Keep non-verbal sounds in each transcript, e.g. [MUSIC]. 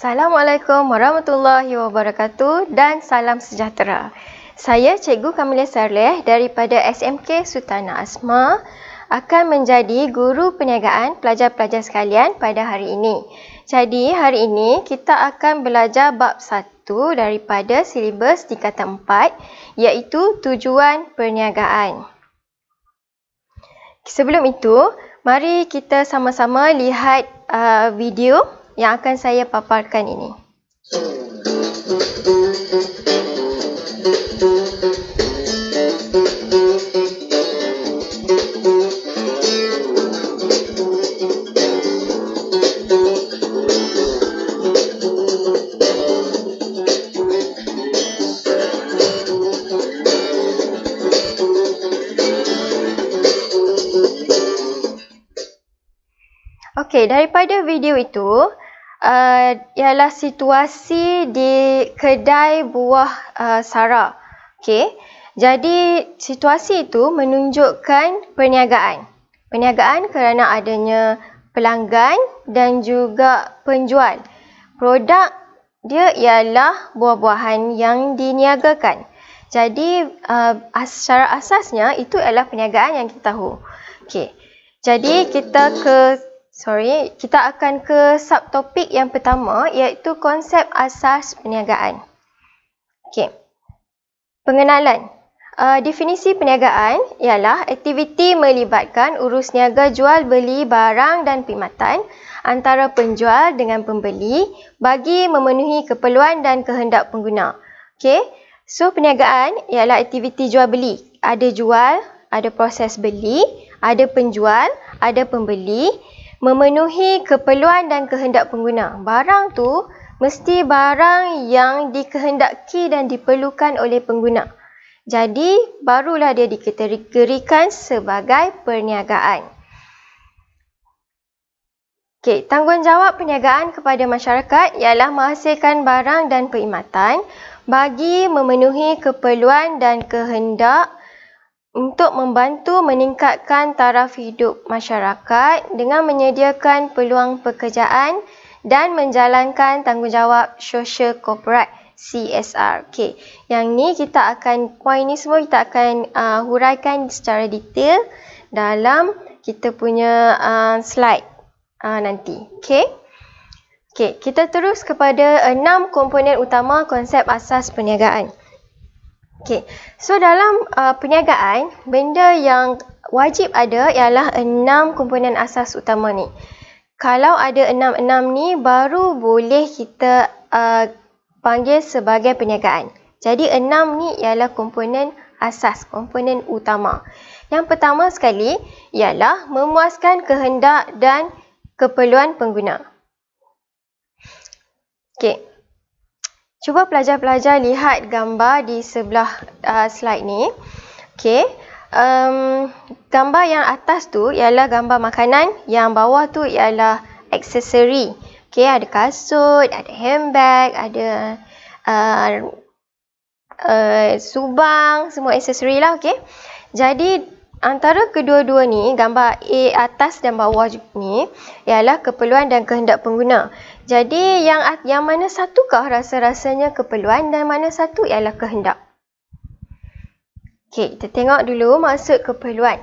Assalamualaikum warahmatullahi wabarakatuh dan salam sejahtera. Saya Cikgu Kamila Sarleh daripada SMK Sutana Asma akan menjadi guru perniagaan pelajar-pelajar sekalian pada hari ini. Jadi hari ini kita akan belajar bab 1 daripada silibus tingkatan 4 iaitu tujuan perniagaan. Sebelum itu, mari kita sama-sama lihat uh, video video yang akan saya paparkan ini. Thank hmm. you. Okey, daripada video itu uh, ialah situasi di kedai buah uh, Sara. Okey, jadi situasi itu menunjukkan perniagaan. Perniagaan kerana adanya pelanggan dan juga penjual. Produk dia ialah buah-buahan yang diniagakan. Jadi uh, secara asasnya itu ialah perniagaan yang kita tahu. Okey, jadi kita ke Sorry, kita akan ke subtopik yang pertama iaitu konsep asas perniagaan. Okey. Pengenalan. Uh, definisi perniagaan ialah aktiviti melibatkan urus niaga jual beli barang dan perkhidmatan antara penjual dengan pembeli bagi memenuhi keperluan dan kehendak pengguna. Okey. So, perniagaan ialah aktiviti jual beli. Ada jual, ada proses beli, ada penjual, ada pembeli memenuhi keperluan dan kehendak pengguna. Barang tu mesti barang yang dikehendaki dan diperlukan oleh pengguna. Jadi, barulah dia dikategorikan sebagai perniagaan. Okay, tanggungjawab perniagaan kepada masyarakat ialah menghasilkan barang dan perkhidmatan bagi memenuhi keperluan dan kehendak untuk membantu meningkatkan taraf hidup masyarakat dengan menyediakan peluang pekerjaan dan menjalankan tanggungjawab sosial korporat CSR. Okay. Yang ni kita akan, poin ni semua kita akan uh, huraikan secara detail dalam kita punya uh, slide uh, nanti. Okay. Okay, kita terus kepada enam komponen utama konsep asas perniagaan. Okay, so dalam uh, perniagaan, benda yang wajib ada ialah enam komponen asas utama ni. Kalau ada enam-enam ni, baru boleh kita uh, panggil sebagai perniagaan. Jadi enam ni ialah komponen asas, komponen utama. Yang pertama sekali ialah memuaskan kehendak dan keperluan pengguna. Okay. Cuba pelajar-pelajar lihat gambar di sebelah uh, slide ni. Okay. Um, gambar yang atas tu ialah gambar makanan. Yang bawah tu ialah aksesori. Okay. Ada kasut, ada handbag, ada uh, uh, subang. Semua aksesori lah. Okay. Jadi, antara kedua-dua ni, gambar A atas dan bawah ni, ialah keperluan dan kehendak pengguna. Jadi yang yang mana satukah rasa-rasanya keperluan dan mana satu ialah kehendak? Okey, kita tengok dulu maksud keperluan.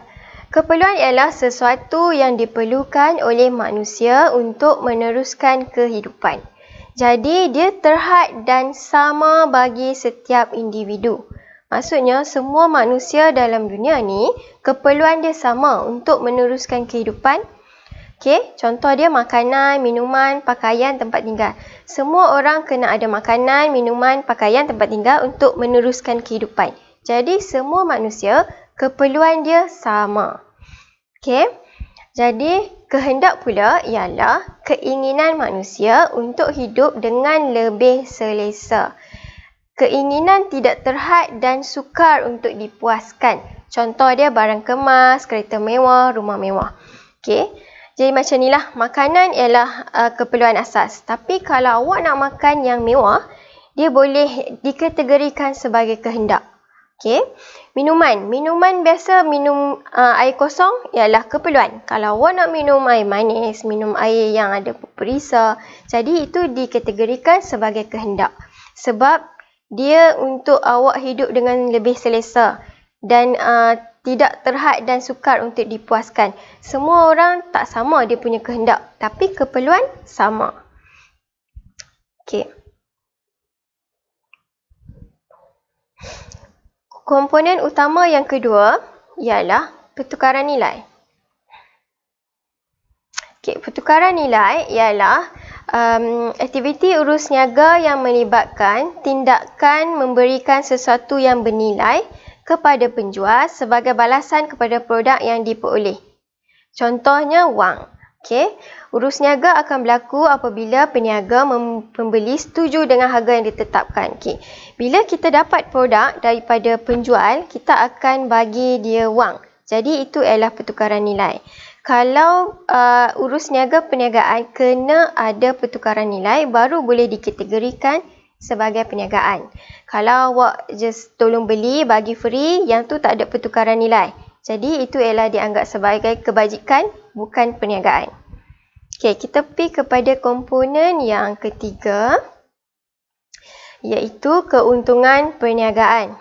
Keperluan ialah sesuatu yang diperlukan oleh manusia untuk meneruskan kehidupan. Jadi dia terhad dan sama bagi setiap individu. Maksudnya semua manusia dalam dunia ni keperluan dia sama untuk meneruskan kehidupan. Okay, contoh dia makanan, minuman, pakaian, tempat tinggal. Semua orang kena ada makanan, minuman, pakaian, tempat tinggal untuk meneruskan kehidupan. Jadi, semua manusia, keperluan dia sama. Okay, jadi kehendak pula ialah keinginan manusia untuk hidup dengan lebih selesa. Keinginan tidak terhad dan sukar untuk dipuaskan. Contoh dia barang kemas, kereta mewah, rumah mewah. Okay, jadi macam inilah, makanan ialah uh, keperluan asas. Tapi kalau awak nak makan yang mewah, dia boleh dikategorikan sebagai kehendak. Okay. Minuman. Minuman biasa minum uh, air kosong ialah keperluan. Kalau awak nak minum air manis, minum air yang ada perisa, jadi itu dikategorikan sebagai kehendak. Sebab dia untuk awak hidup dengan lebih selesa dan uh, tidak terhad dan sukar untuk dipuaskan. Semua orang tak sama dia punya kehendak, tapi keperluan sama. Okey. Komponen utama yang kedua ialah pertukaran nilai. Okey, pertukaran nilai ialah um, aktiviti urus niaga yang melibatkan tindakan memberikan sesuatu yang bernilai kepada penjual sebagai balasan kepada produk yang diperoleh. Contohnya wang. Okey, urus niaga akan berlaku apabila peniaga membeli setuju dengan harga yang ditetapkan. Okey. Bila kita dapat produk daripada penjual, kita akan bagi dia wang. Jadi itu ialah pertukaran nilai. Kalau uh, urus niaga perniagaan kena ada pertukaran nilai baru boleh dikategorikan sebagai perniagaan. Kalau awak just tolong beli bagi free, yang tu tak ada pertukaran nilai. Jadi itu ialah dianggap sebagai kebajikan bukan perniagaan. Okey, kita pergi kepada komponen yang ketiga iaitu keuntungan perniagaan.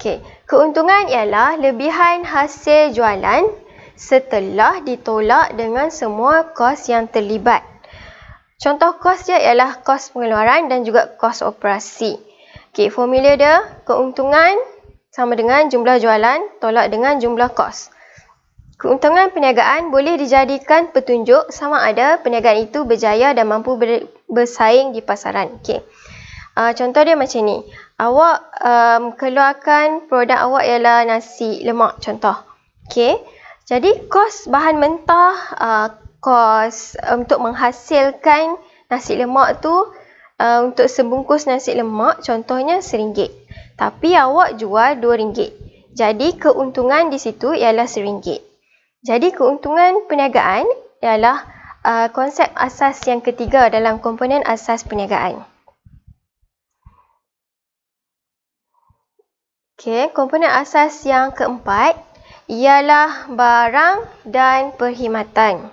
Okey, keuntungan ialah lebihan hasil jualan setelah ditolak dengan semua kos yang terlibat. Contoh kos dia ialah kos pengeluaran dan juga kos operasi. Okey, formula dia, keuntungan sama dengan jumlah jualan tolak dengan jumlah kos. Keuntungan perniagaan boleh dijadikan petunjuk sama ada perniagaan itu berjaya dan mampu ber bersaing di pasaran. Okey. Uh, contoh dia macam ni. Awak um, keluarkan produk awak ialah nasi lemak contoh. Okey. Jadi kos bahan mentah uh, kos eh, untuk menghasilkan nasi lemak tu uh, untuk sebungkus nasi lemak contohnya RM1. Tapi awak jual RM2. Jadi keuntungan di situ ialah RM1. Jadi keuntungan perniagaan ialah uh, konsep asas yang ketiga dalam komponen asas perniagaan. Okay, komponen asas yang keempat ialah barang dan perkhidmatan.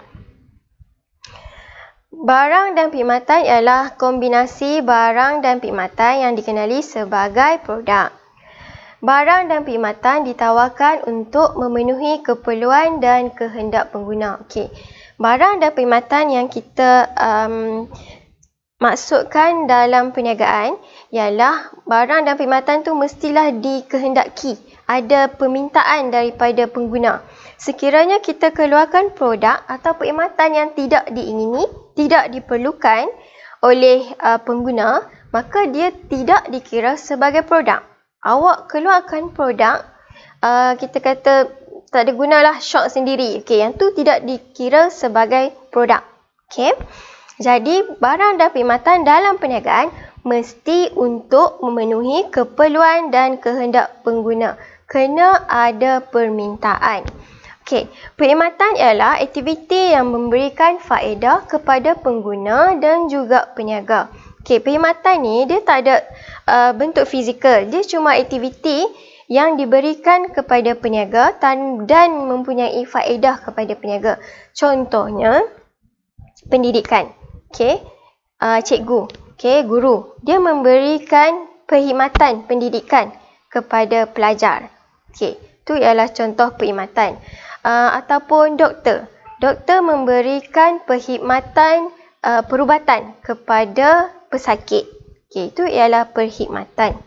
Barang dan perkhidmatan ialah kombinasi barang dan perkhidmatan yang dikenali sebagai produk. Barang dan perkhidmatan ditawarkan untuk memenuhi keperluan dan kehendak pengguna. Okay, Barang dan perkhidmatan yang kita um, maksudkan dalam perniagaan ialah barang dan perkhidmatan tu mestilah dikehendaki ada permintaan daripada pengguna. Sekiranya kita keluarkan produk atau perkhidmatan yang tidak diingini, tidak diperlukan oleh uh, pengguna, maka dia tidak dikira sebagai produk. Awak keluarkan produk, uh, kita kata tak ada gunalah shock sendiri. Okay, yang tu tidak dikira sebagai produk. Okay. Jadi, barang dan perkhidmatan dalam perniagaan mesti untuk memenuhi keperluan dan kehendak pengguna kena ada permintaan. Okey, perkhidmatan ialah aktiviti yang memberikan faedah kepada pengguna dan juga peniaga. Okey, perkhidmatan ni dia tak ada uh, bentuk fizikal. Dia cuma aktiviti yang diberikan kepada peniaga dan, dan mempunyai faedah kepada peniaga. Contohnya, pendidikan. Okey, uh, cikgu. Okey, guru. Dia memberikan perkhidmatan pendidikan kepada pelajar. Okey, tu ialah contoh perkhidmatan. Uh, ataupun doktor. Doktor memberikan perkhidmatan uh, perubatan kepada pesakit. Okey, itu ialah perkhidmatan.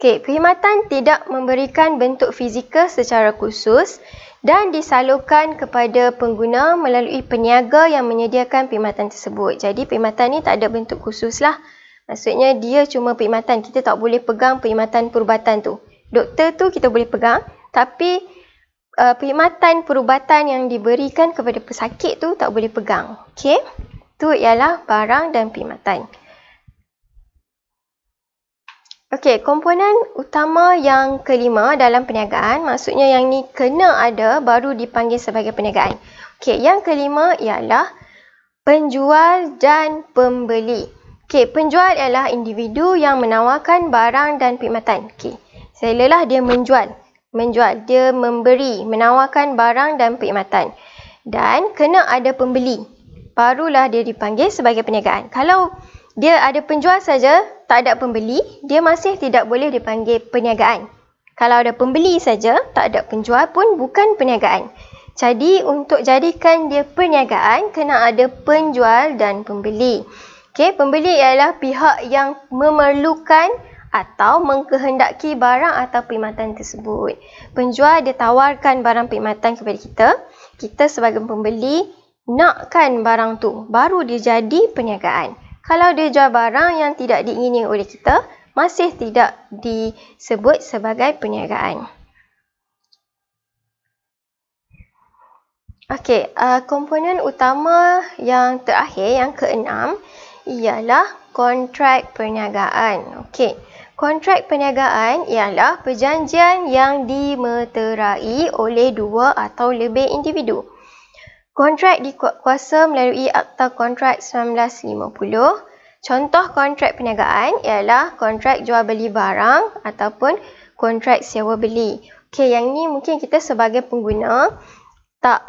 Okey, perkhidmatan tidak memberikan bentuk fizikal secara khusus dan disalurkan kepada pengguna melalui peniaga yang menyediakan perkhidmatan tersebut. Jadi, perkhidmatan ni tak ada bentuk khusus lah. Maksudnya, dia cuma perkhidmatan. Kita tak boleh pegang perkhidmatan perubatan tu doktor tu kita boleh pegang tapi uh, perkhidmatan perubatan yang diberikan kepada pesakit tu tak boleh pegang okey tu ialah barang dan perkhidmatan okey komponen utama yang kelima dalam perniagaan maksudnya yang ni kena ada baru dipanggil sebagai perniagaan okey yang kelima ialah penjual dan pembeli okey penjual ialah individu yang menawarkan barang dan perkhidmatan okey Sellerlah dia menjual. Menjual. Dia memberi, menawarkan barang dan perkhidmatan. Dan kena ada pembeli. Barulah dia dipanggil sebagai perniagaan. Kalau dia ada penjual saja, tak ada pembeli, dia masih tidak boleh dipanggil perniagaan. Kalau ada pembeli saja, tak ada penjual pun bukan perniagaan. Jadi untuk jadikan dia perniagaan, kena ada penjual dan pembeli. Okay, pembeli ialah pihak yang memerlukan atau mengkehendaki barang atau perkhidmatan tersebut. Penjual dia tawarkan barang perkhidmatan kepada kita, kita sebagai pembeli nakkan barang tu, baru dia jadi perniagaan. Kalau dia jual barang yang tidak diingini oleh kita, masih tidak disebut sebagai perniagaan. Okey, uh, komponen utama yang terakhir, yang keenam, ialah kontrak perniagaan. Okey, Kontrak perniagaan ialah perjanjian yang dimeterai oleh dua atau lebih individu. Kontrak dikuasa melalui Akta Kontrak 1950. Contoh kontrak perniagaan ialah kontrak jual beli barang ataupun kontrak sewa beli. Okey, yang ni mungkin kita sebagai pengguna tak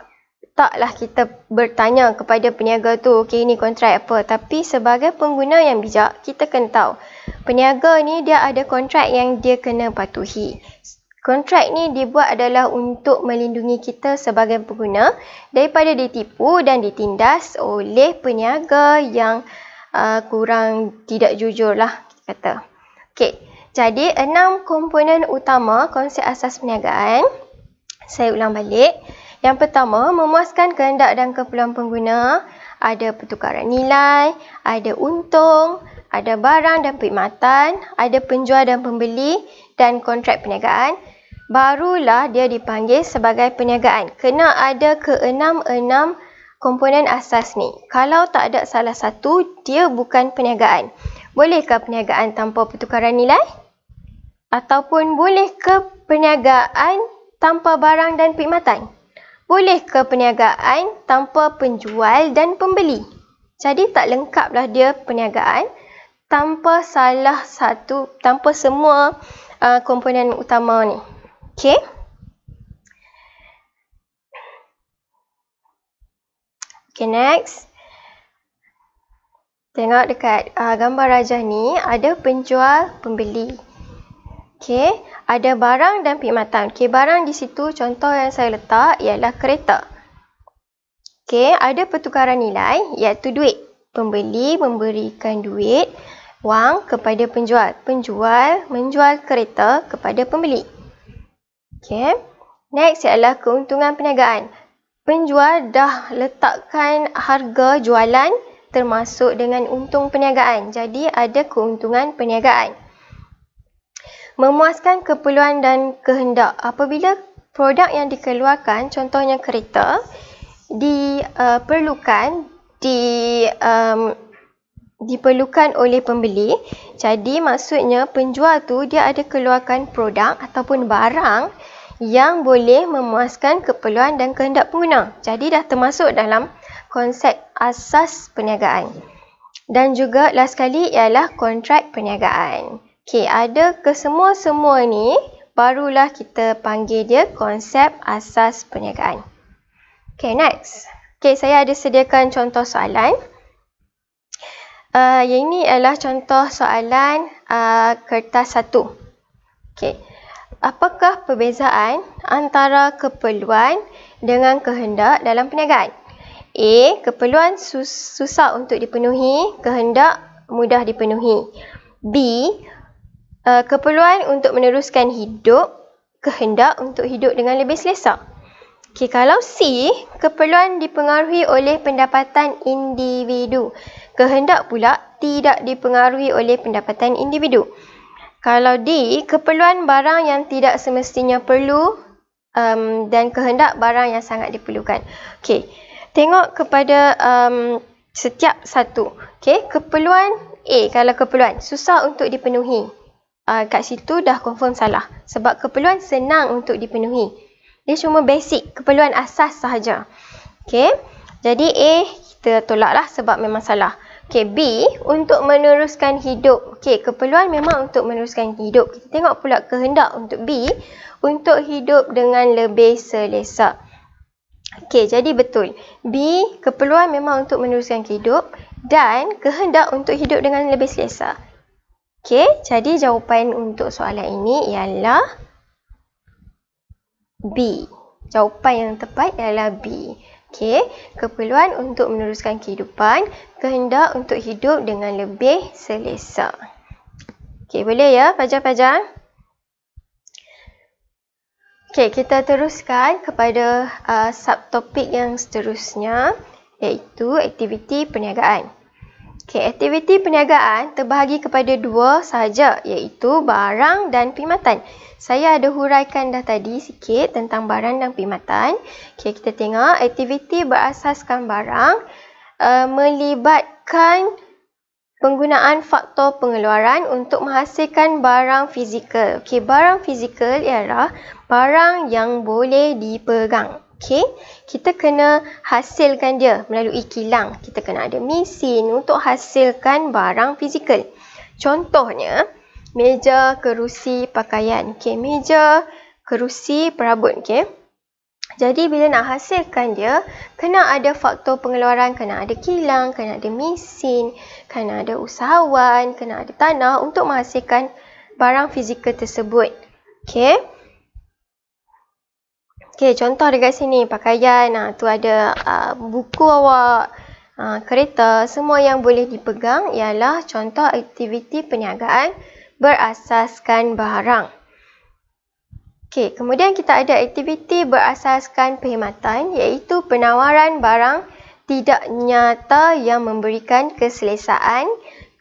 taklah kita bertanya kepada peniaga tu, okey ini kontrak apa. Tapi sebagai pengguna yang bijak, kita kena tahu peniaga ni dia ada kontrak yang dia kena patuhi. Kontrak ni dibuat adalah untuk melindungi kita sebagai pengguna daripada ditipu dan ditindas oleh peniaga yang uh, kurang tidak jujur lah kita kata. Okey, jadi enam komponen utama konsep asas perniagaan. Saya ulang balik. Yang pertama, memuaskan kehendak dan keperluan pengguna. Ada pertukaran nilai, ada untung, ada barang dan perkhidmatan, ada penjual dan pembeli dan kontrak perniagaan. Barulah dia dipanggil sebagai perniagaan. Kena ada keenam-enam komponen asas ni. Kalau tak ada salah satu, dia bukan perniagaan. Bolehkah perniagaan tanpa pertukaran nilai? Ataupun bolehkah perniagaan tanpa barang dan perkhidmatan? Boleh ke perniagaan tanpa penjual dan pembeli? Jadi tak lengkaplah dia perniagaan tanpa salah satu, tanpa semua uh, komponen utama ni. Okay. Okay, next. Tengok dekat uh, gambar rajah ni, ada penjual pembeli. Okey, ada barang dan perkhidmatan. Okey, barang di situ contoh yang saya letak ialah kereta. Okey, ada pertukaran nilai iaitu duit. Pembeli memberikan duit, wang kepada penjual. Penjual menjual kereta kepada pembeli. Okey. Next ialah keuntungan perniagaan. Penjual dah letakkan harga jualan termasuk dengan untung perniagaan. Jadi ada keuntungan perniagaan memuaskan keperluan dan kehendak apabila produk yang dikeluarkan contohnya kereta diperlukan uh, di um, diperlukan oleh pembeli jadi maksudnya penjual tu dia ada keluarkan produk ataupun barang yang boleh memuaskan keperluan dan kehendak pengguna jadi dah termasuk dalam konsep asas perniagaan dan juga last sekali ialah kontrak perniagaan Okey, ada kesemua-semua ni, barulah kita panggil dia konsep asas perniagaan. Okey, next. Okey, saya ada sediakan contoh soalan. Uh, yang ini adalah contoh soalan uh, kertas satu. Okey, apakah perbezaan antara keperluan dengan kehendak dalam perniagaan? A. Keperluan sus susah untuk dipenuhi, kehendak mudah dipenuhi. B uh, keperluan untuk meneruskan hidup, kehendak untuk hidup dengan lebih selesa. Okay, kalau C, keperluan dipengaruhi oleh pendapatan individu. Kehendak pula tidak dipengaruhi oleh pendapatan individu. Kalau D, keperluan barang yang tidak semestinya perlu um, dan kehendak barang yang sangat diperlukan. Okay, tengok kepada um, setiap satu. Okay, keperluan A, kalau keperluan, susah untuk dipenuhi uh, kat situ dah confirm salah. Sebab keperluan senang untuk dipenuhi. Dia cuma basic, keperluan asas sahaja. Okay. Jadi A, kita tolaklah sebab memang salah. Okay, B, untuk meneruskan hidup. Okay, keperluan memang untuk meneruskan hidup. Kita tengok pula kehendak untuk B, untuk hidup dengan lebih selesa. Okay, jadi betul. B, keperluan memang untuk meneruskan hidup dan kehendak untuk hidup dengan lebih selesa. Okey, jadi jawapan untuk soalan ini ialah B. Jawapan yang tepat ialah B. Okey, keperluan untuk meneruskan kehidupan, kehendak untuk hidup dengan lebih selesa. Okey, boleh ya Fajar-Fajar? Okey, kita teruskan kepada uh, subtopik yang seterusnya iaitu aktiviti perniagaan. Okay, aktiviti perniagaan terbahagi kepada dua sahaja iaitu barang dan pimatan. Saya ada huraikan dah tadi sikit tentang barang dan pimatan. Okay, kita tengok aktiviti berasaskan barang uh, melibatkan penggunaan faktor pengeluaran untuk menghasilkan barang fizikal. Okay, barang fizikal ialah barang yang boleh dipegang. Okay, kita kena hasilkan dia melalui kilang. Kita kena ada mesin untuk hasilkan barang fizikal. Contohnya, meja, kerusi, pakaian. Okay, meja, kerusi, perabot. Okay. Jadi bila nak hasilkan dia, kena ada faktor pengeluaran, kena ada kilang, kena ada mesin, kena ada usahawan, kena ada tanah untuk menghasilkan barang fizikal tersebut. Okay? Okey, contoh dekat sini pakaian, Nah tu ada ha, buku awak, ha, kereta, semua yang boleh dipegang ialah contoh aktiviti perniagaan berasaskan barang. Okey, kemudian kita ada aktiviti berasaskan perkhidmatan iaitu penawaran barang tidak nyata yang memberikan keselesaan,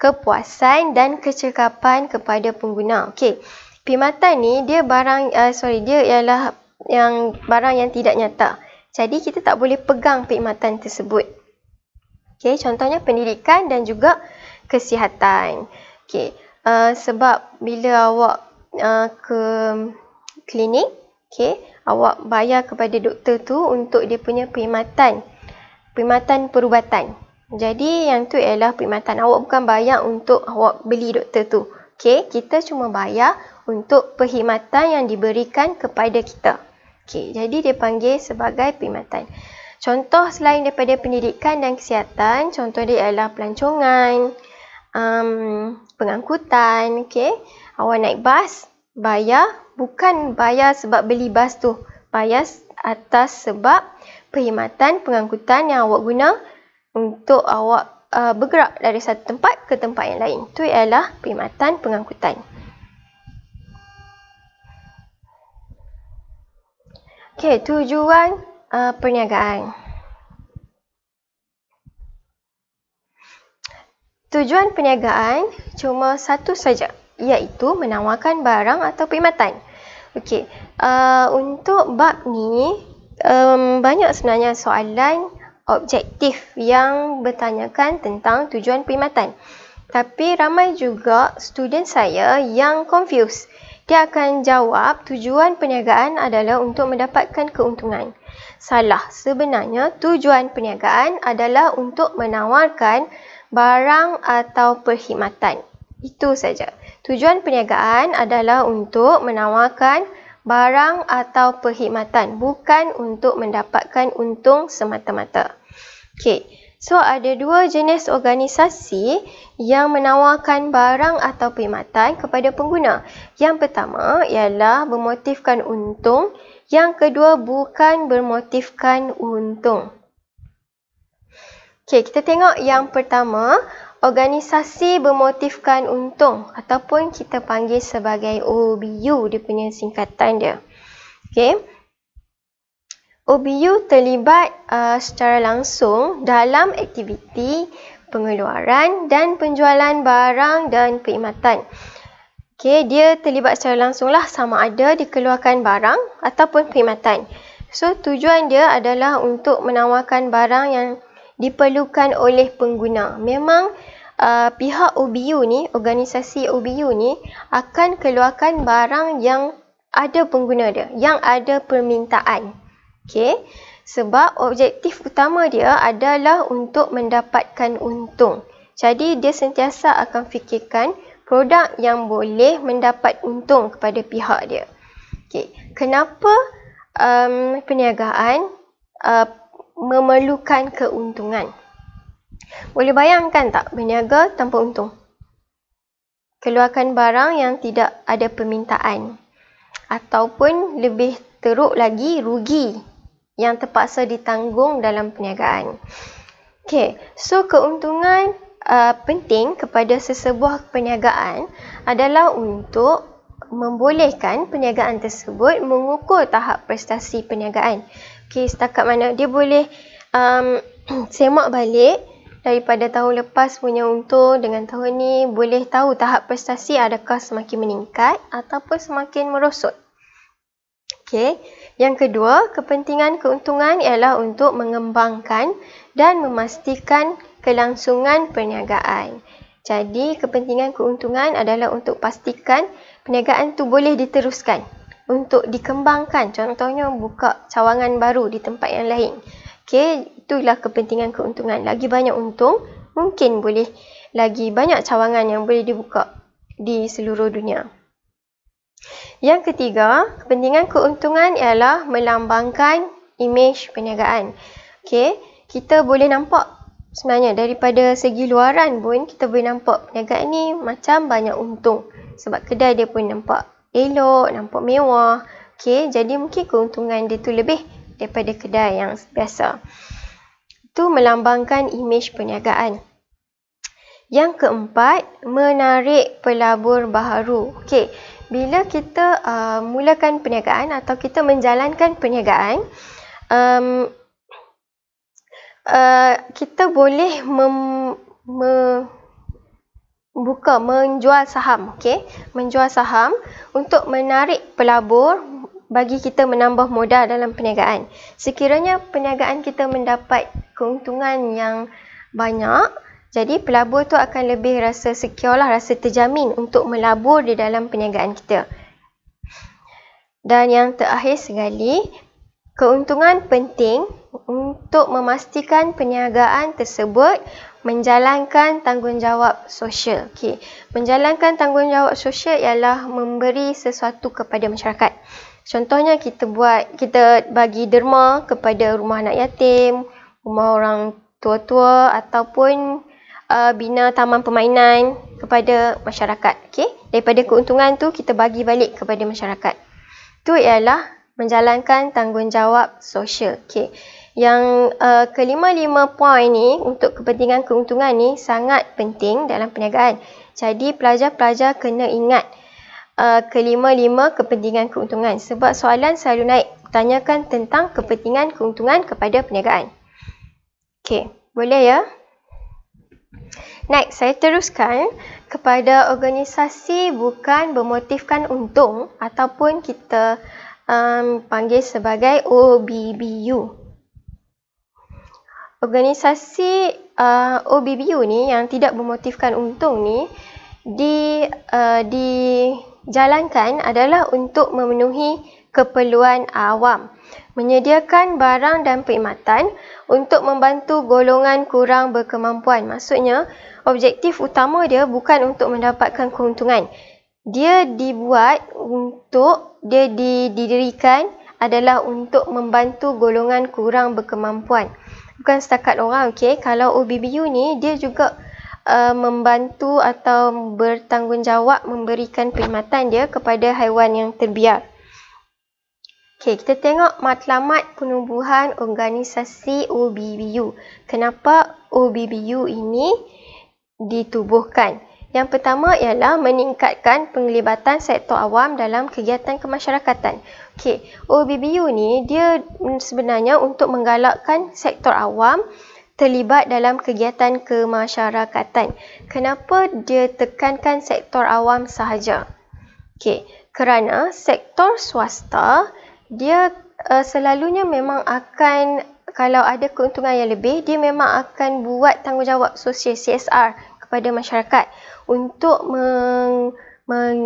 kepuasan dan kecekapan kepada pengguna. Okey. Perkhidmatan ni dia barang uh, sorry dia ialah yang barang yang tidak nyata. Jadi kita tak boleh pegang perkhidmatan tersebut. Okey, contohnya pendidikan dan juga kesihatan. Okey, uh, sebab bila awak uh, ke klinik, okey, awak bayar kepada doktor tu untuk dia punya perkhidmatan. Perkhidmatan perubatan. Jadi yang tu ialah perkhidmatan. Awak bukan bayar untuk awak beli doktor tu. Okey, kita cuma bayar untuk perkhidmatan yang diberikan kepada kita. Okey, jadi dia panggil sebagai perkhidmatan. Contoh selain daripada pendidikan dan kesihatan, contoh dia ialah pelancongan, um, pengangkutan, okey. Awak naik bas, bayar, bukan bayar sebab beli bas tu. Bayar atas sebab perkhidmatan pengangkutan yang awak guna untuk awak uh, bergerak dari satu tempat ke tempat yang lain. Tu ialah perkhidmatan pengangkutan. Okey, tujuan uh, perniagaan. Tujuan perniagaan cuma satu saja, iaitu menawarkan barang atau perkhidmatan. Okey, uh, untuk bab ni, um, banyak sebenarnya soalan objektif yang bertanyakan tentang tujuan perkhidmatan. Tapi ramai juga student saya yang confused. Dia akan jawab tujuan perniagaan adalah untuk mendapatkan keuntungan. Salah. Sebenarnya tujuan perniagaan adalah untuk menawarkan barang atau perkhidmatan. Itu saja. Tujuan perniagaan adalah untuk menawarkan barang atau perkhidmatan bukan untuk mendapatkan untung semata-mata. Okey. So ada dua jenis organisasi yang menawarkan barang atau perkhidmatan kepada pengguna. Yang pertama ialah bermotifkan untung, yang kedua bukan bermotifkan untung. Okay, kita tengok yang pertama, organisasi bermotifkan untung ataupun kita panggil sebagai OBU dia punya singkatan dia. Okay? OBU terlibat uh, secara langsung dalam aktiviti pengeluaran dan penjualan barang dan perkhidmatan. Okay, dia terlibat secara langsunglah sama ada dikeluarkan barang ataupun perkhidmatan. So, tujuan dia adalah untuk menawarkan barang yang diperlukan oleh pengguna. Memang uh, pihak OBU ni, organisasi OBU ni akan keluarkan barang yang ada pengguna dia, yang ada permintaan. Okey. Sebab objektif utama dia adalah untuk mendapatkan untung. Jadi dia sentiasa akan fikirkan produk yang boleh mendapat untung kepada pihak dia. Okey. Kenapa um, perniagaan uh, memerlukan keuntungan? Boleh bayangkan tak berniaga tanpa untung? Keluarkan barang yang tidak ada permintaan. Ataupun lebih teruk lagi, rugi yang terpaksa ditanggung dalam perniagaan. Okay, so keuntungan uh, penting kepada sesebuah perniagaan adalah untuk membolehkan perniagaan tersebut mengukur tahap prestasi perniagaan. Okay, setakat mana dia boleh um, [CLEARS THROAT] semak balik daripada tahun lepas punya untung dengan tahun ni boleh tahu tahap prestasi adakah semakin meningkat ataupun semakin merosot. Okay. Yang kedua, kepentingan keuntungan ialah untuk mengembangkan dan memastikan kelangsungan perniagaan. Jadi, kepentingan keuntungan adalah untuk pastikan perniagaan tu boleh diteruskan untuk dikembangkan. Contohnya, buka cawangan baru di tempat yang lain. Okay, itulah kepentingan keuntungan. Lagi banyak untung, mungkin boleh lagi banyak cawangan yang boleh dibuka di seluruh dunia. Yang ketiga, kepentingan keuntungan ialah melambangkan imej perniagaan. Okey, kita boleh nampak sebenarnya daripada segi luaran pun kita boleh nampak perniagaan ni macam banyak untung. Sebab kedai dia pun nampak elok, nampak mewah. Okey, jadi mungkin keuntungan dia tu lebih daripada kedai yang biasa. Itu melambangkan imej perniagaan. Yang keempat, menarik pelabur baharu. Okey, bila kita uh, mulakan perniagaan atau kita menjalankan perniagaan um, uh, kita boleh mem, me, buka menjual saham okay? menjual saham untuk menarik pelabur bagi kita menambah modal dalam perniagaan sekiranya perniagaan kita mendapat keuntungan yang banyak jadi pelabur tu akan lebih rasa secure lah, rasa terjamin untuk melabur di dalam perniagaan kita. Dan yang terakhir sekali, keuntungan penting untuk memastikan perniagaan tersebut menjalankan tanggungjawab sosial. Okay. Menjalankan tanggungjawab sosial ialah memberi sesuatu kepada masyarakat. Contohnya kita buat kita bagi derma kepada rumah anak yatim, rumah orang tua-tua ataupun uh, bina taman permainan kepada masyarakat. Okay? Daripada keuntungan tu kita bagi balik kepada masyarakat. Tu ialah menjalankan tanggungjawab sosial. Okay. Yang uh, kelima-lima poin ni untuk kepentingan keuntungan ni sangat penting dalam perniagaan. Jadi pelajar-pelajar kena ingat uh, kelima-lima kepentingan keuntungan. Sebab soalan selalu naik tanyakan tentang kepentingan keuntungan kepada perniagaan. Okey, boleh ya? Next, saya teruskan kepada organisasi bukan bermotifkan untung ataupun kita um, panggil sebagai OBBU. Organisasi uh, OBBU ni yang tidak bermotifkan untung ni di uh, dijalankan adalah untuk memenuhi keperluan awam menyediakan barang dan perkhidmatan untuk membantu golongan kurang berkemampuan. Maksudnya, objektif utama dia bukan untuk mendapatkan keuntungan. Dia dibuat untuk dia didirikan adalah untuk membantu golongan kurang berkemampuan. Bukan setakat orang, okey. Kalau OBBU ni dia juga Uh, membantu atau bertanggungjawab memberikan perkhidmatan dia kepada haiwan yang terbiar. Okay, kita tengok matlamat penubuhan organisasi OBBU. Kenapa OBBU ini ditubuhkan? Yang pertama ialah meningkatkan penglibatan sektor awam dalam kegiatan kemasyarakatan. Okay, OBBU ni dia sebenarnya untuk menggalakkan sektor awam terlibat dalam kegiatan kemasyarakatan. Kenapa dia tekankan sektor awam sahaja? Okay, kerana sektor swasta dia uh, selalunya memang akan kalau ada keuntungan yang lebih dia memang akan buat tanggungjawab sosial CSR kepada masyarakat untuk meng, meng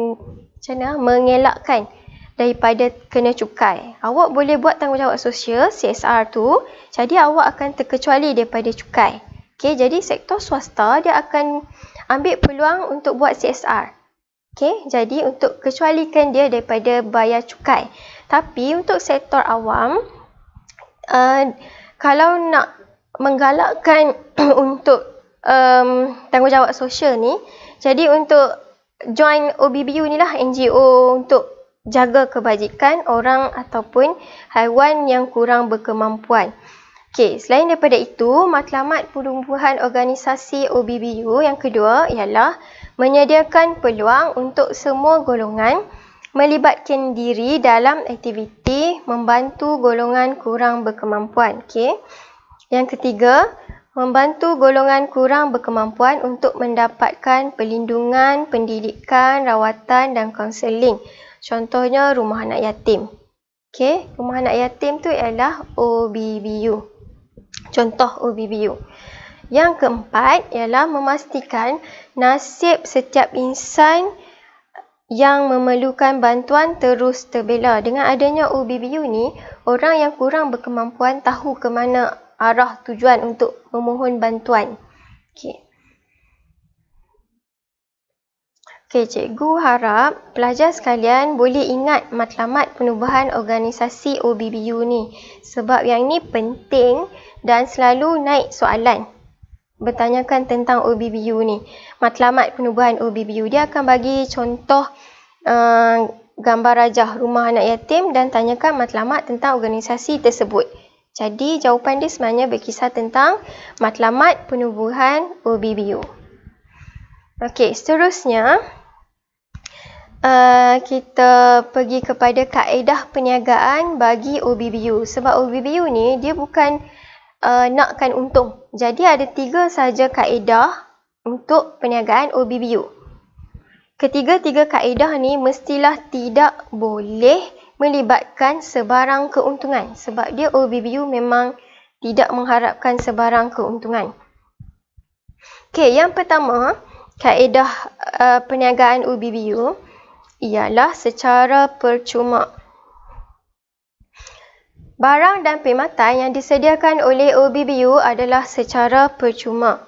macam mana, mengelakkan daripada kena cukai. Awak boleh buat tanggungjawab sosial CSR tu, jadi awak akan terkecuali daripada cukai. Okey, jadi sektor swasta dia akan ambil peluang untuk buat CSR. Okey, jadi untuk kecualikan dia daripada bayar cukai. Tapi untuk sektor awam, uh, kalau nak menggalakkan [CLEARS THROAT] untuk um, tanggungjawab sosial ni, jadi untuk join OBBU ni lah NGO untuk jaga kebajikan orang ataupun haiwan yang kurang berkemampuan. Okey, selain daripada itu, matlamat perlumbuhan organisasi OBBU yang kedua ialah menyediakan peluang untuk semua golongan melibatkan diri dalam aktiviti membantu golongan kurang berkemampuan. Okay? Yang ketiga, membantu golongan kurang berkemampuan untuk mendapatkan perlindungan, pendidikan, rawatan dan kaunseling. Contohnya rumah anak yatim. Okay? rumah anak yatim tu ialah OBBU. Contoh OBBU. Yang keempat ialah memastikan nasib setiap insan yang memerlukan bantuan terus terbela. Dengan adanya UBBU ni, orang yang kurang berkemampuan tahu ke mana arah tujuan untuk memohon bantuan. Okey. Okey, cikgu harap pelajar sekalian boleh ingat matlamat penubuhan organisasi OBBU ni sebab yang ni penting dan selalu naik soalan bertanyakan tentang OBBU ni matlamat penubuhan OBBU dia akan bagi contoh uh, gambar rajah rumah anak yatim dan tanyakan matlamat tentang organisasi tersebut jadi jawapan dia sebenarnya berkisar tentang matlamat penubuhan OBBU Okey, seterusnya uh, kita pergi kepada kaedah perniagaan bagi OBBU sebab OBBU ni dia bukan uh, nakkan untung jadi ada tiga sahaja kaedah untuk perniagaan OBBU. Ketiga-tiga kaedah ni mestilah tidak boleh melibatkan sebarang keuntungan sebab dia OBBU memang tidak mengharapkan sebarang keuntungan. Okey, yang pertama, kaedah uh, perniagaan OBBU ialah secara percuma. Barang dan perkhidmatan yang disediakan oleh OBBU adalah secara percuma.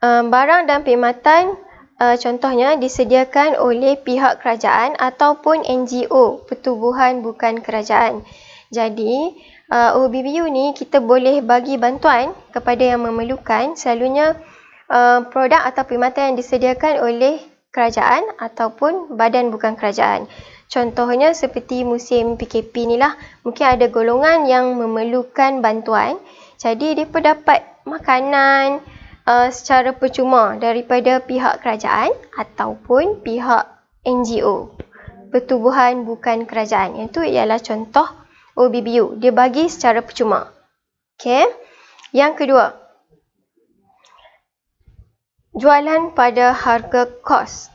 Barang dan perkhidmatan eh, contohnya disediakan oleh pihak kerajaan ataupun NGO, pertubuhan bukan kerajaan. Jadi, eh, OBBU ni kita boleh bagi bantuan kepada yang memerlukan selalunya eh, produk atau perkhidmatan yang disediakan oleh kerajaan ataupun badan bukan kerajaan. Contohnya seperti musim PKP ni lah, mungkin ada golongan yang memerlukan bantuan. Jadi, mereka dapat makanan uh, secara percuma daripada pihak kerajaan ataupun pihak NGO. Pertubuhan bukan kerajaan. Yang tu ialah contoh OBBU. Dia bagi secara percuma. Okay. Yang kedua, jualan pada harga kos.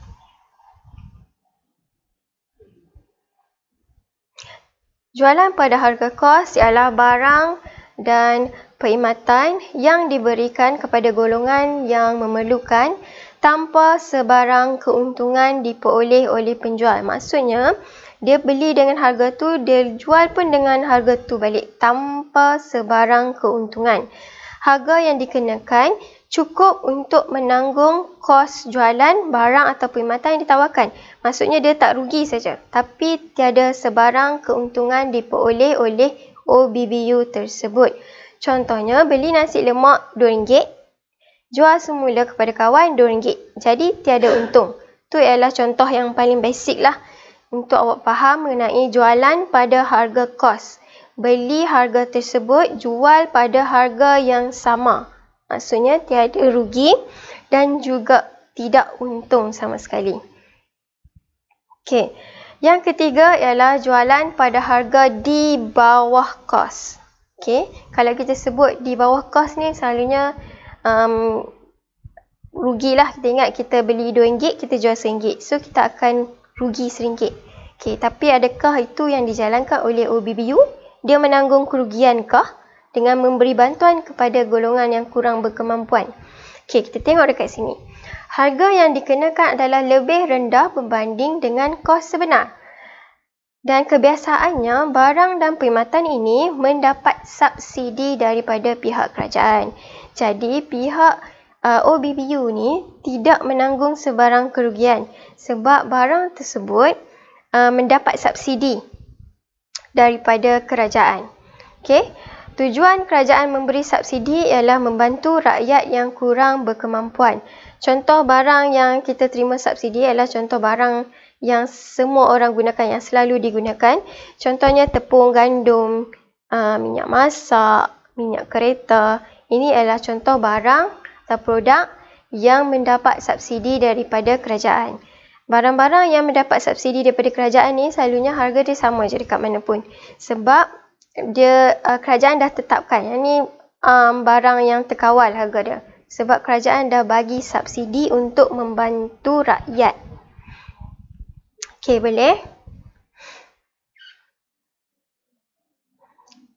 Jualan pada harga kos ialah barang dan perkhidmatan yang diberikan kepada golongan yang memerlukan tanpa sebarang keuntungan diperoleh oleh penjual. Maksudnya, dia beli dengan harga tu, dia jual pun dengan harga tu balik tanpa sebarang keuntungan. Harga yang dikenakan cukup untuk menanggung kos jualan barang atau perkhidmatan yang ditawarkan. Maksudnya dia tak rugi saja, tapi tiada sebarang keuntungan diperoleh oleh OBBU tersebut. Contohnya, beli nasi lemak RM2, jual semula kepada kawan RM2. Jadi, tiada untung. Tu ialah contoh yang paling basic lah untuk awak faham mengenai jualan pada harga kos. Beli harga tersebut, jual pada harga yang sama. Maksudnya tiada rugi dan juga tidak untung sama sekali. Okey. Yang ketiga ialah jualan pada harga di bawah kos. Okey. Kalau kita sebut di bawah kos ni selalunya um, rugilah kita ingat kita beli RM2, kita jual RM1. So kita akan rugi RM1. Okey, tapi adakah itu yang dijalankan oleh OBBU? Dia menanggung kerugian kah? dengan memberi bantuan kepada golongan yang kurang berkemampuan. Okey, kita tengok dekat sini. Harga yang dikenakan adalah lebih rendah berbanding dengan kos sebenar. Dan kebiasaannya, barang dan perkhidmatan ini mendapat subsidi daripada pihak kerajaan. Jadi, pihak uh, OBBU ni tidak menanggung sebarang kerugian sebab barang tersebut uh, mendapat subsidi daripada kerajaan. Okey. Tujuan kerajaan memberi subsidi ialah membantu rakyat yang kurang berkemampuan. Contoh barang yang kita terima subsidi ialah contoh barang yang semua orang gunakan, yang selalu digunakan. Contohnya tepung gandum, ah, minyak masak, minyak kereta. Ini ialah contoh barang atau produk yang mendapat subsidi daripada kerajaan. Barang-barang yang mendapat subsidi daripada kerajaan ni selalunya harga dia sama je dekat mana pun. Sebab dia uh, kerajaan dah tetapkan yang ni um, barang yang terkawal harga dia sebab kerajaan dah bagi subsidi untuk membantu rakyat. Okey, boleh?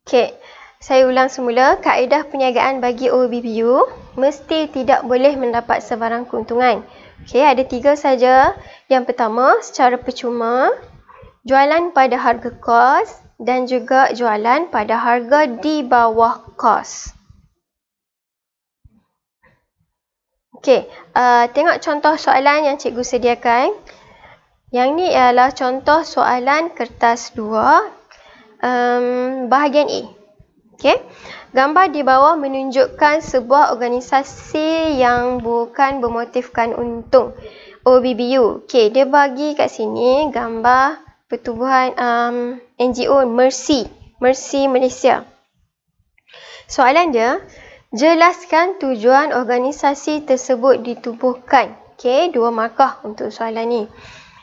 Okey. Saya ulang semula, kaedah perniagaan bagi OBBU mesti tidak boleh mendapat sebarang keuntungan. Okey, ada tiga saja. Yang pertama, secara percuma, jualan pada harga kos dan juga jualan pada harga di bawah kos. Okey, uh, tengok contoh soalan yang cikgu sediakan. Yang ni ialah contoh soalan kertas 2 um, bahagian A. Okey, gambar di bawah menunjukkan sebuah organisasi yang bukan bermotifkan untung. OBBU. Okey, dia bagi kat sini gambar pertubuhan... Um, NGO Mercy, Mercy Malaysia. Soalan dia, jelaskan tujuan organisasi tersebut ditubuhkan. Okey, dua markah untuk soalan ni.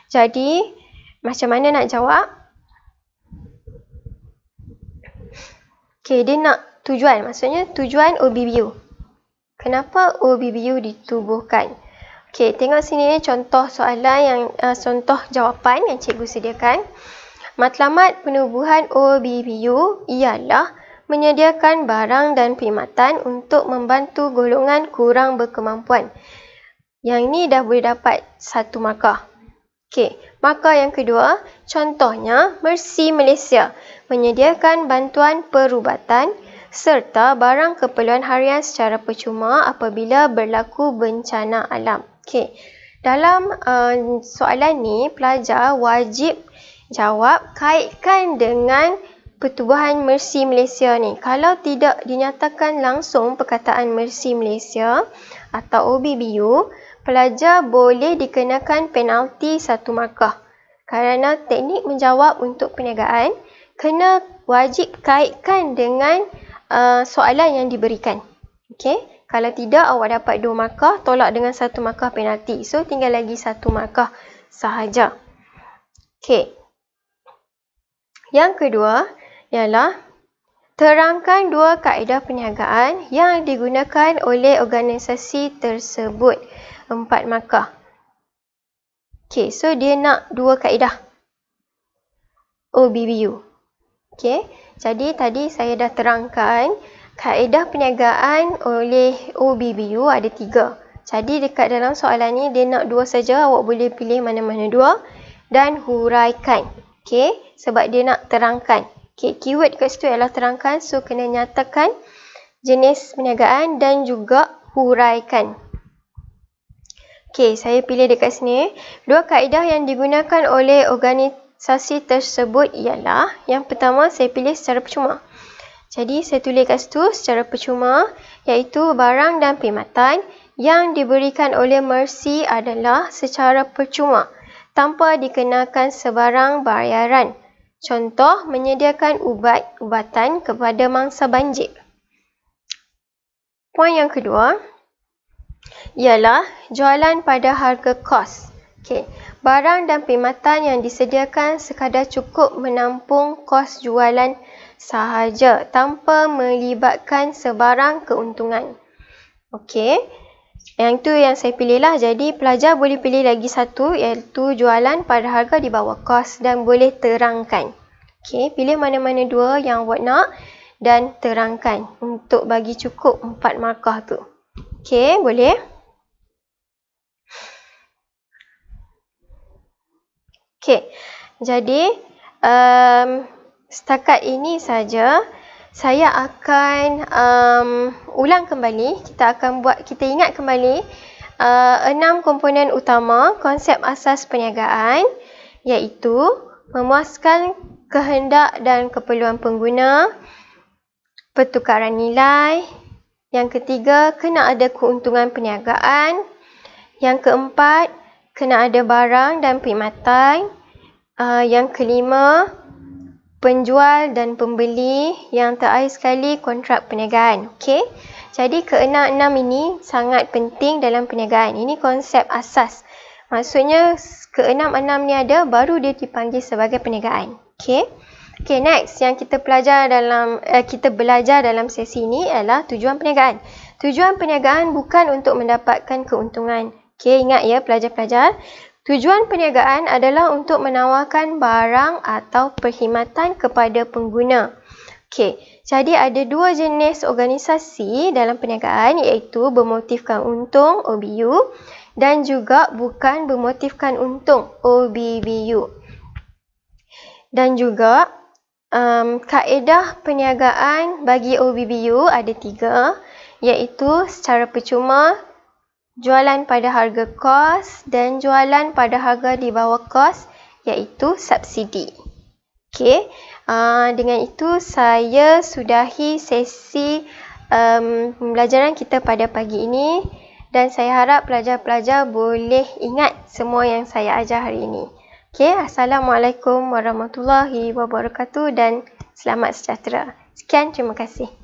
Jadi, macam mana nak jawab? Okey, dia nak tujuan, maksudnya tujuan OBBU. Kenapa OBBU ditubuhkan? Okey, tengok sini contoh soalan yang uh, contoh jawapan yang cikgu sediakan. Matlamat penubuhan OBBU ialah menyediakan barang dan perkhidmatan untuk membantu golongan kurang berkemampuan. Yang ini dah boleh dapat satu markah. Okey, markah yang kedua, contohnya Mercy Malaysia menyediakan bantuan perubatan serta barang keperluan harian secara percuma apabila berlaku bencana alam. Okey. Dalam uh, soalan ni, pelajar wajib jawab kaitkan dengan Pertubuhan Mersi Malaysia ni. Kalau tidak dinyatakan langsung perkataan Mersi Malaysia atau OBBU, pelajar boleh dikenakan penalti satu markah. Kerana teknik menjawab untuk perniagaan, kena wajib kaitkan dengan uh, soalan yang diberikan. Okay? Kalau tidak, awak dapat dua markah, tolak dengan satu markah penalti. So, tinggal lagi satu markah sahaja. Okay. Yang kedua ialah terangkan dua kaedah perniagaan yang digunakan oleh organisasi tersebut. Empat markah. Okay, so dia nak dua kaedah. OBBU. Okay, jadi tadi saya dah terangkan kaedah perniagaan oleh OBBU ada tiga. Jadi dekat dalam soalan ni dia nak dua saja, awak boleh pilih mana-mana dua dan huraikan. Okay, sebab dia nak terangkan. Okay, keyword kat situ ialah terangkan. So, kena nyatakan jenis perniagaan dan juga huraikan. Okay, saya pilih dekat sini. Dua kaedah yang digunakan oleh organisasi tersebut ialah yang pertama saya pilih secara percuma. Jadi, saya tulis kat situ secara percuma iaitu barang dan perkhidmatan yang diberikan oleh Mercy adalah secara percuma. Okay tanpa dikenakan sebarang bayaran. Contoh, menyediakan ubat-ubatan kepada mangsa banjir. Poin yang kedua ialah jualan pada harga kos. Okay. Barang dan perkhidmatan yang disediakan sekadar cukup menampung kos jualan sahaja tanpa melibatkan sebarang keuntungan. Okey. Yang tu yang saya pilih lah. Jadi pelajar boleh pilih lagi satu iaitu jualan pada harga di bawah kos dan boleh terangkan. Okay, pilih mana-mana dua yang awak nak dan terangkan untuk bagi cukup empat markah tu. Okay, boleh? Okay, jadi um, setakat ini saja saya akan um, ulang kembali kita akan buat kita ingat kembali uh, enam komponen utama konsep asas perniagaan iaitu memuaskan kehendak dan keperluan pengguna pertukaran nilai yang ketiga kena ada keuntungan perniagaan yang keempat kena ada barang dan perkhidmatan uh, yang kelima penjual dan pembeli yang terakhir sekali kontrak perniagaan. Okay? Jadi keenam-enam ini sangat penting dalam perniagaan. Ini konsep asas. Maksudnya keenam-enam ni ada baru dia dipanggil sebagai perniagaan. Okay? Okay, next yang kita pelajar dalam eh, kita belajar dalam sesi ini ialah tujuan perniagaan. Tujuan perniagaan bukan untuk mendapatkan keuntungan. Okay, ingat ya pelajar-pelajar. Tujuan perniagaan adalah untuk menawarkan barang atau perkhidmatan kepada pengguna. Okey, jadi ada dua jenis organisasi dalam perniagaan iaitu bermotifkan untung OBU dan juga bukan bermotifkan untung OBBU. Dan juga um, kaedah perniagaan bagi OBBU ada tiga iaitu secara percuma, jualan pada harga kos dan jualan pada harga di bawah kos iaitu subsidi. Okey, uh, dengan itu saya sudahi sesi um, pembelajaran kita pada pagi ini dan saya harap pelajar-pelajar boleh ingat semua yang saya ajar hari ini. Okey, Assalamualaikum warahmatullahi wabarakatuh dan selamat sejahtera. Sekian, terima kasih.